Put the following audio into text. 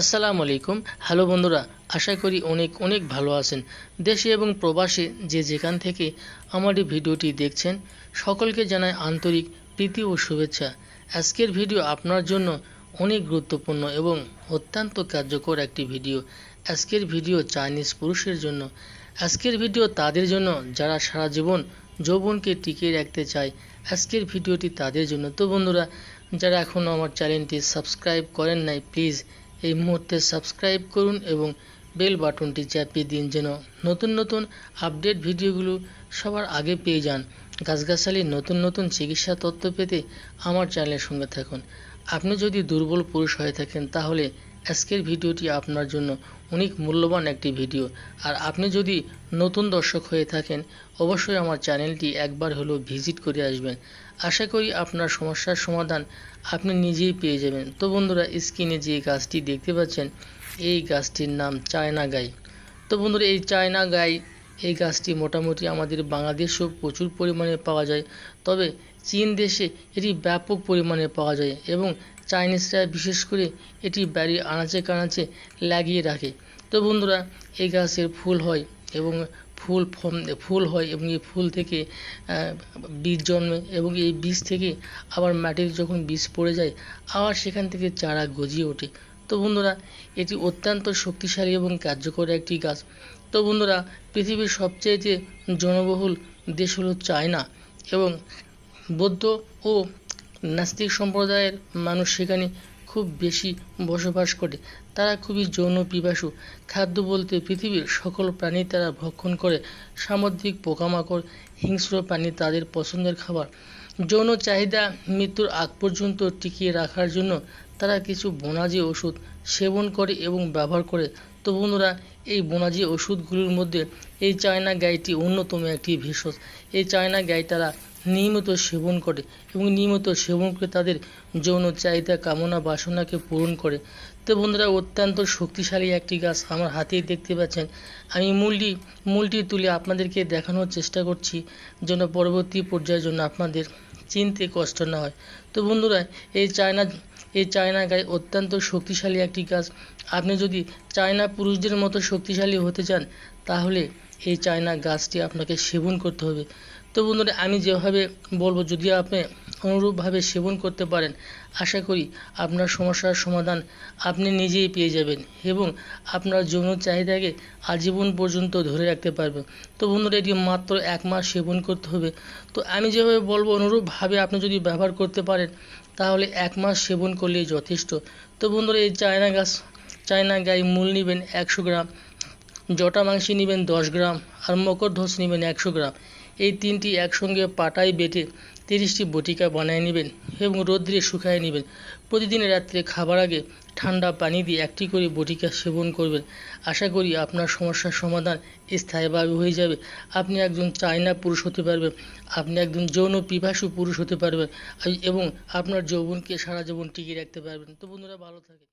আসসালামু আলাইকুম হ্যালো বন্ধুরা আশা করি অনেক অনেক ভালো আছেন দেশে এবং প্রবাসে যে যেখান থেকে আমার এই ভিডিওটি দেখছেন সকলকে জানাই আন্তরিক প্রীতি ও শুভেচ্ছা আজকের ভিডিও আপনার জন্য অনেক গুরুত্বপূর্ণ এবং অত্যন্ত কার্যকর একটি ভিডিও আজকের ভিডিও চাইনিজ পুরুষের জন্য আজকের ভিডিও তাদের জন্য যারা সারা জীবন যৌবনকে টিকিয়ে রাখতে চায় আজকের ভিডিওটি তাদের জন্য তো বন্ধুরা যারা এখনও আমার চ্যানেলটি সাবস্ক্রাইব করেন নাই প্লিজ এই মুহূর্তে সাবস্ক্রাইব করুন এবং বেল বাটনটি চাপিয়ে দিন যেন নতুন নতুন আপডেট ভিডিওগুলো সবার আগে পেয়ে যান গাছগাছালির নতুন নতুন চিকিৎসা তথ্য পেতে আমার চ্যানেলের সঙ্গে থাকুন আপনি যদি দুর্বল পুরুষ হয়ে থাকেন তাহলে আজকের ভিডিওটি আপনার জন্য অনেক মূল্যবান একটি ভিডিও আর আপনি যদি নতুন দর্শক হয়ে থাকেন অবশ্যই আমার চ্যানেলটি একবার হলেও ভিজিট করে আসবেন আশা করি আপনার সমস্যার সমাধান আপনি নিজেই পেয়ে যাবেন তো বন্ধুরা স্ক্রিনে যে গাছটি দেখতে পাচ্ছেন এই গাছটির নাম চায়না গাই তো বন্ধুরা এই চায়না গাই এই গাছটি মোটামুটি আমাদের বাংলাদেশেও প্রচুর পরিমাণে পাওয়া যায় তবে চীন দেশে এটি ব্যাপক পরিমাণে পাওয়া যায় এবং চাইনিজরা বিশেষ করে এটি বাড়ির আনাচে কানাচে লাগিয়ে রাখে তো বন্ধুরা এই গাছের ফুল হয় এবং ফুল ফুল হয় এবং এই ফুল থেকে বীজ জন্মে এবং এই বীজ থেকে আবার মাটির যখন বীজ পড়ে যায় আবার সেখান থেকে চারা গজিয়ে ওঠে তো বন্ধুরা এটি অত্যন্ত শক্তিশালী এবং কার্যকর একটি গাছ তো বন্ধুরা পৃথিবীর সবচেয়ে যে জনবহুল দেশ হলো চায়না এবং বৌদ্ধ ও নাস্তিক সম্প্রদায়ের মানুষ সেখানে খুব বেশি বসবাস করে তারা খুবই যৌন পিপাসু খাদ্য বলতে পৃথিবীর সকল প্রাণী তারা ভক্ষণ করে সামুদ্রিক পোকামাকড় হিংস্র প্রাণী তাদের পছন্দের খাবার যৌন চাহিদা মৃত্যুর আগ পর্যন্ত টিকিয়ে রাখার জন্য তারা কিছু বোনাজি ওষুধ সেবন করে এবং ব্যবহার করে তো বন্ধুরা এই বোনাজি ওষুধগুলির মধ্যে এই চায়না গাইটি অন্যতম একটি ভেষজ এই চায়না গাই তারা নিয়মিত সেবন করে এবং নিয়মিত সেবন করে তাদের যৌন চাহিদা কামনা বাসনাকে পূরণ করে তো বন্ধুরা অত্যন্ত শক্তিশালী একটি গাছ আমার হাতেই দেখতে পাচ্ছেন আমি মূলটি মূলটি তুলে আপনাদেরকে দেখানোর চেষ্টা করছি যেন পরবর্তী পর্যায়ের জন্য আপনাদের চিনতে কষ্ট না হয় তো বন্ধুরা এই চায়না এই চায়না গায়ে অত্যন্ত শক্তিশালী একটি গাছ আপনি যদি চায়না পুরুষদের মতো শক্তিশালী হতে চান তাহলে এই চায়না গাছটি আপনাকে সেবন করতে হবে তো বন্ধুরা আমি যেভাবে বলবো যদি আপনি অনুরূপভাবে সেবন করতে পারেন আশা করি আপনার সমস্যার সমাধান আপনি নিজেই পেয়ে যাবেন এবং আপনার যৌন চাহিদাকে আজীবন পর্যন্ত ধরে রাখতে পারবেন তো বন্ধুরা এটি মাত্র এক মাস সেবন করতে হবে তো আমি যেভাবে বলবো অনুরূপভাবে আপনি যদি ব্যবহার করতে পারেন তাহলে এক মাস সেবন করলেই যথেষ্ট তো বন্ধুরা এই চায়না গাছ চায়না গায়ে মূল নেবেন একশো গ্রাম জটা মাংসি নেবেন দশ গ্রাম আর মকরধ্বজ নেবেন একশো গ্রাম এই তিনটি একসঙ্গে পাটায় বেটে তিরিশটি বটিকা বানিয়ে নেবেন এবং রোদ্রে শুকায় নেবেন প্রতিদিন রাত্রে খাবার আগে ঠান্ডা পানি দিয়ে একটি করে বটিকা সেবন করবেন আশা করি আপনার সমস্যার সমাধান স্থায়ীভাবে হয়ে যাবে আপনি একজন চায়না পুরুষ হতে পারবেন আপনি একজন যৌন পিপাসু পুরুষ হতে পারবেন এবং আপনার যৌবনকে সারা জীবন টিকিয়ে রাখতে পারবেন তো বন্ধুরা ভালো থাকে